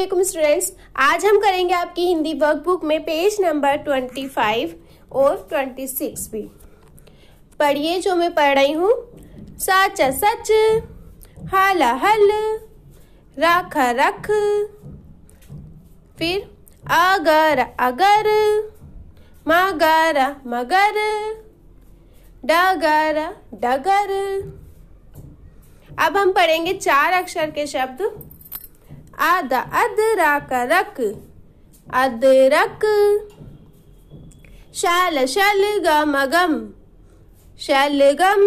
Aslam students आज हम करेंगे आपकी हिंदी वर्कबुक में पेज नंबर ट्वेंटी फाइव और ट्वेंटी सिक्स भी पढ़िए जो मैं पढ़ रही हूँ सच सच हल हल रख रख फिर अगर अगर मगर मगर डगर डगर अब हम पढ़ेंगे चार अक्षर के शब्द आधा अदरक रक अदरक शल शल गम गम शल गम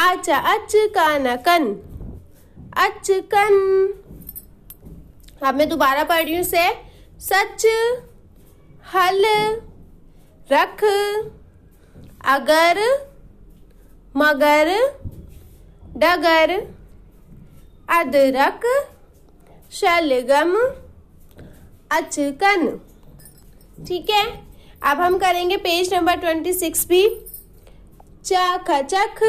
आचा अच कान कन अच कन अब मैं दोबारा पढ़ रही हूँ से सच हल रख अगर मगर डगर अदरक शलगम अचकन ठीक है अब हम करेंगे पेज नंबर ट्वेंटी सिक्स भी चख चख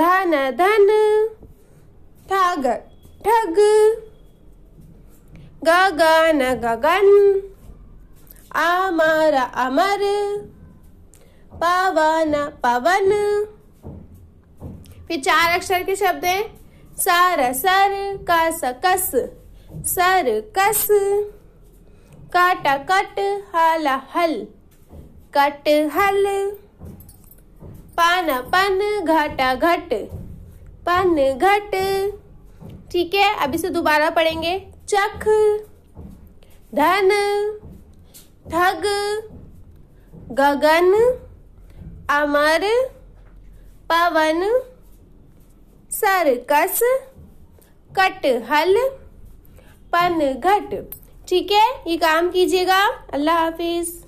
धन धन ठग ठग गगन गगन अमर अमर पवन पवन फिर चार अक्षर के शब्द हैं सारा सर का सकस सर कस काटा कट हाला हल कट हल पाना पन घाटा घट पन घट ठीक है अब इसे दोबारा पढ़ेंगे चख धन ठग गगन अमर पवन सरकस कटहल घट ठीक है ये काम कीजिएगा अल्लाह हाफिज़